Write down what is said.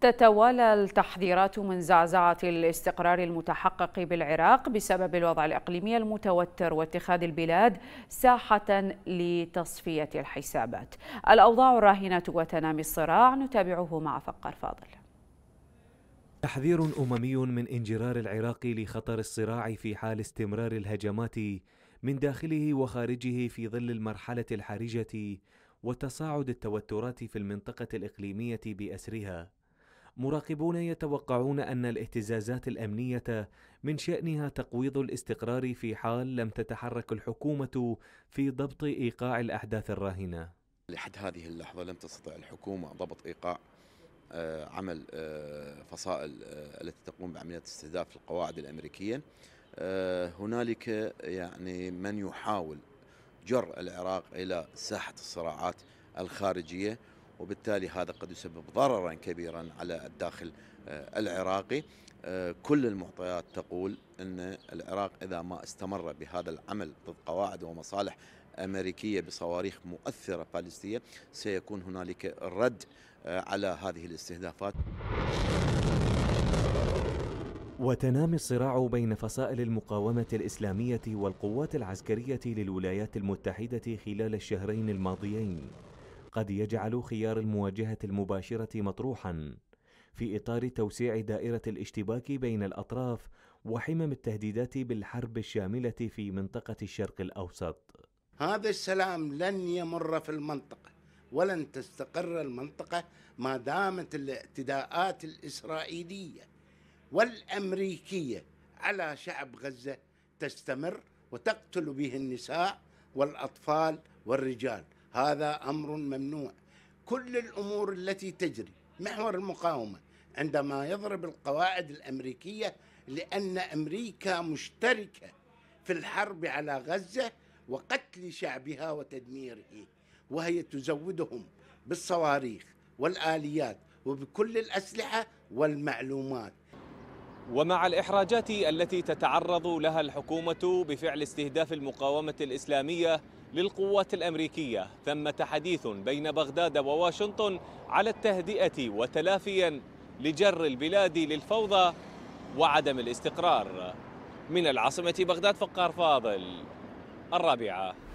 تتوالى التحذيرات من زعزعة الاستقرار المتحقق بالعراق بسبب الوضع الإقليمي المتوتر واتخاذ البلاد ساحة لتصفية الحسابات الأوضاع الراهنة وتنامي الصراع نتابعه مع فقر فاضل تحذير أممي من انجرار العراق لخطر الصراع في حال استمرار الهجمات من داخله وخارجه في ظل المرحلة الحرجة وتصاعد التوترات في المنطقة الإقليمية بأسرها مراقبون يتوقعون ان الاهتزازات الامنيه من شانها تقويض الاستقرار في حال لم تتحرك الحكومه في ضبط ايقاع الاحداث الراهنه. لحد هذه اللحظه لم تستطع الحكومه ضبط ايقاع آه، عمل آه، فصائل آه، التي تقوم بعمليات استهداف القواعد الامريكيه. هنالك يعني من يحاول جر العراق الى ساحه الصراعات الخارجيه وبالتالي هذا قد يسبب ضررا كبيرا على الداخل آه، العراقي آه، كل المعطيات تقول أن العراق إذا ما استمر بهذا العمل ضد قواعد ومصالح أمريكية بصواريخ مؤثرة باليستية سيكون هنالك رد آه، على هذه الاستهدافات وتنامي الصراع بين فصائل المقاومة الإسلامية والقوات العسكرية للولايات المتحدة خلال الشهرين الماضيين قد يجعل خيار المواجهة المباشرة مطروحا في إطار توسيع دائرة الاشتباك بين الأطراف وحمم التهديدات بالحرب الشاملة في منطقة الشرق الأوسط. هذا السلام لن يمر في المنطقة ولن تستقر المنطقة ما دامت الاعتداءات الإسرائيلية والأمريكية على شعب غزة تستمر وتقتل به النساء والأطفال والرجال هذا امر ممنوع كل الامور التي تجري محور المقاومه عندما يضرب القواعد الامريكيه لان امريكا مشتركه في الحرب على غزه وقتل شعبها وتدميره وهي تزودهم بالصواريخ والاليات وبكل الاسلحه والمعلومات ومع الإحراجات التي تتعرض لها الحكومة بفعل استهداف المقاومة الإسلامية للقوات الأمريكية ثمة حديث بين بغداد وواشنطن على التهدئة وتلافيا لجر البلاد للفوضى وعدم الاستقرار من العاصمة بغداد فقار فاضل الرابعة